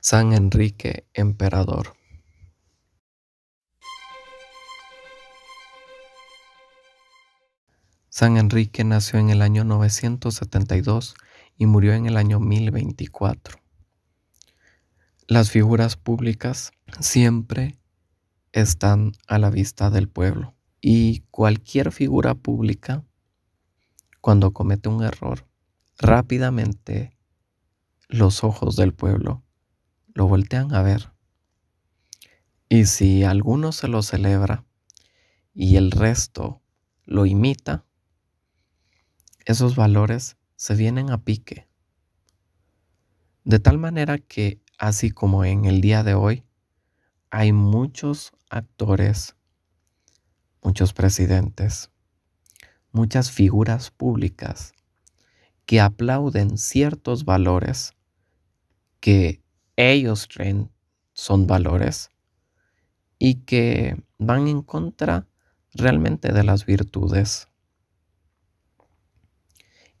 San Enrique, emperador. San Enrique nació en el año 972 y murió en el año 1024. Las figuras públicas siempre están a la vista del pueblo y cualquier figura pública, cuando comete un error, rápidamente los ojos del pueblo lo voltean a ver. Y si alguno se lo celebra y el resto lo imita, esos valores se vienen a pique. De tal manera que, así como en el día de hoy, hay muchos actores, muchos presidentes, muchas figuras públicas que aplauden ciertos valores que ellos son valores y que van en contra realmente de las virtudes.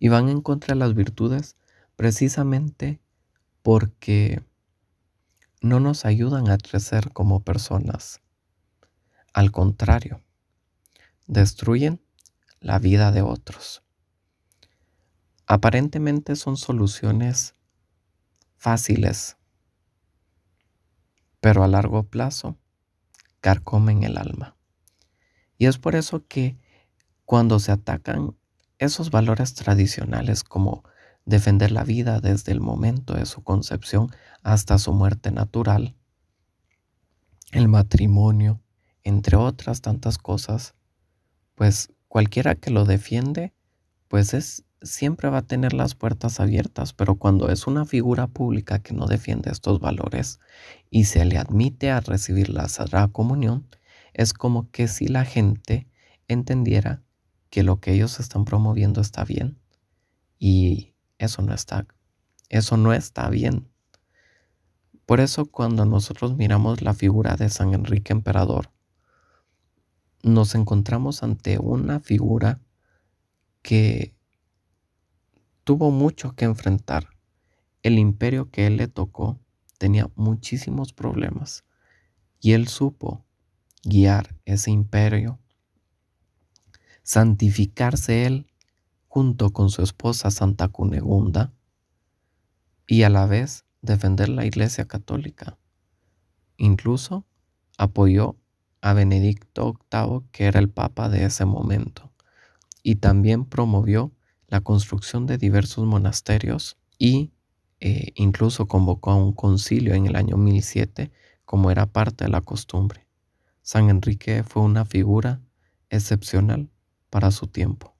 Y van en contra de las virtudes precisamente porque no nos ayudan a crecer como personas. Al contrario, destruyen la vida de otros. Aparentemente son soluciones fáciles pero a largo plazo carcomen el alma. Y es por eso que cuando se atacan esos valores tradicionales como defender la vida desde el momento de su concepción hasta su muerte natural, el matrimonio, entre otras tantas cosas, pues cualquiera que lo defiende, pues es siempre va a tener las puertas abiertas, pero cuando es una figura pública que no defiende estos valores y se le admite a recibir la Sagrada Comunión, es como que si la gente entendiera que lo que ellos están promoviendo está bien y eso no está, eso no está bien. Por eso cuando nosotros miramos la figura de San Enrique Emperador, nos encontramos ante una figura que tuvo mucho que enfrentar. El imperio que él le tocó tenía muchísimos problemas y él supo guiar ese imperio, santificarse él junto con su esposa Santa Cunegunda y a la vez defender la Iglesia Católica. Incluso apoyó a Benedicto VIII, que era el papa de ese momento, y también promovió la construcción de diversos monasterios y eh, incluso convocó a un concilio en el año 1007 como era parte de la costumbre. San Enrique fue una figura excepcional para su tiempo.